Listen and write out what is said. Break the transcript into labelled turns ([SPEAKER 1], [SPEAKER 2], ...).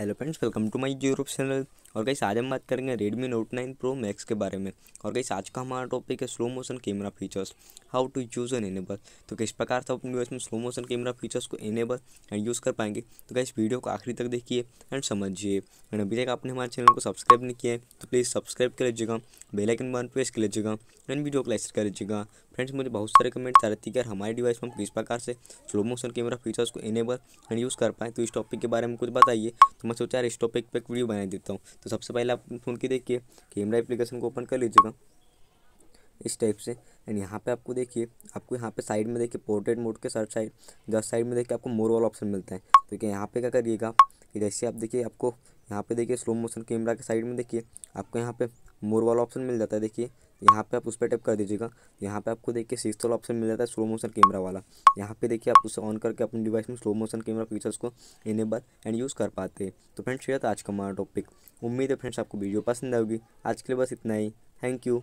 [SPEAKER 1] hello friends welcome to my YouTube channel और कई आज हम बात करेंगे रेडमी नोट 9 प्रो मैक्स के बारे में और कई आज का हमारा टॉपिक है slow motion camera features how to use and enable तो किस प्रकार से अपने डिवाइस में स्लो मोशन कैमरा फीचर्स को एनेबल एंड यूज़ कर पाएंगे तो कई वीडियो को आखिरी तक देखिए एंड समझिए एंड अभी तक आपने हमारे चैनल को सब्सक्राइब नहीं किया है तो प्लीज़ सब्सक्राइब कर लीजिएगा बेलाइकन बन प्रेस कर लीजिएगा एंड वीडियो को लाइक कर लीजिएगा फ्रेंड्स मुझे बहुत सारे कमेंट्स आ रहे थे कि यार हमारे डिवाइस में हम किस प्रकार से स्लो मोशन कैमरा फीचर्स को इनेबल एंड यूज़ कर पाएँ तो इस टॉपिक के बारे में कुछ बताइए तो मैं सोचा यार इस टॉपिक पर एक वीडियो बना देता हूँ तो सबसे पहले आप फोन की देखिए कैमरा एप्लीकेशन को ओपन कर लीजिएगा इस टाइप से एंड यहाँ पे आपको देखिए आपको यहाँ पे साइड में देखिए पोर्ट्रेट मोड के सर्च साइड जस्ट साइड में देखिए आपको मोर वाला ऑप्शन मिलता है तो क्या यहाँ पे क्या करिएगा कि जैसे आप देखिए आपको यहाँ पे देखिए स्लो मोशन कैमरा के साइड में देखिए आपको यहाँ पे मोर वाला ऑप्शन मिल जाता है देखिए यहाँ पे आप उस पर टैप कर दीजिएगा यहाँ पे आपको देखिए सिक्स वाला ऑप्शन मिल जाता है स्लो मोशन कैमरा वाला यहाँ पे देखिए आप उसे ऑन करके अपने डिवाइस में स्लो मोशन कैमरा फीचर्स को इनेबल एंड यूज़ कर पाते हैं तो फ्रेंड्स ये था आज का हमारा टॉपिक उम्मीद है फ्रेंड्स आपको वीडियो पसंद आएगी आज के लिए बस इतना ही थैंक यू